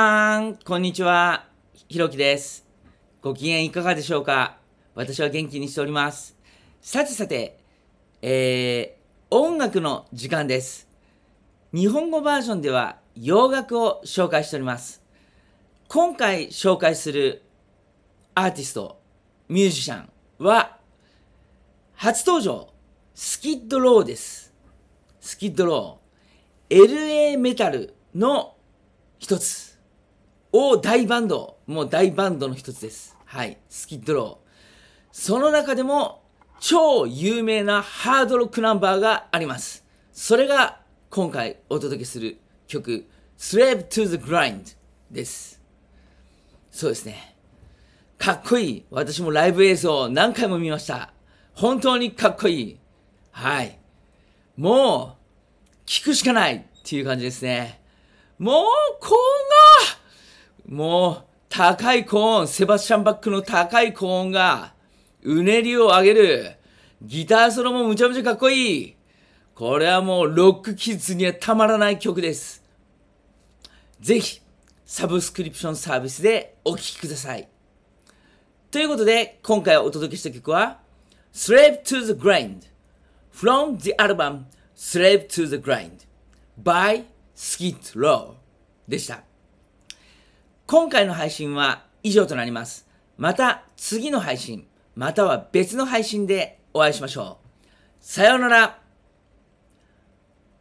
さん、こんにちは。ひろきです。ご機嫌いかがでしょうか私は元気にしております。さてさて、えー、音楽の時間です。日本語バージョンでは洋楽を紹介しております。今回紹介するアーティスト、ミュージシャンは、初登場、スキッドローです。スキッドロー。LA メタルの一つ。お大バンドもう大バンドの一つです。はい。スキッドロー。その中でも超有名なハードロックナンバーがあります。それが今回お届けする曲 Slave to the Grind です。そうですね。かっこいい。私もライブ映像を何回も見ました。本当にかっこいい。はい。もう、聞くしかないっていう感じですね。もう、こんなもう、高い高音、セバスチャンバックの高い高音が、うねりを上げる。ギターソロもむちゃむちゃかっこいい。これはもうロックキッズにはたまらない曲です。ぜひ、サブスクリプションサービスでお聴きください。ということで、今回お届けした曲は、Slave to the Grind from the album Slave to the Grind by Skid Row でした。今回の配信は以上となります。また次の配信、または別の配信でお会いしましょう。さようなら。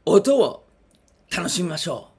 音を楽しみましょう。